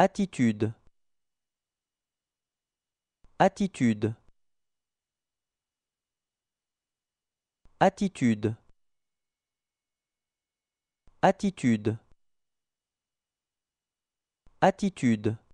Attitude Attitude Attitude Attitude Attitude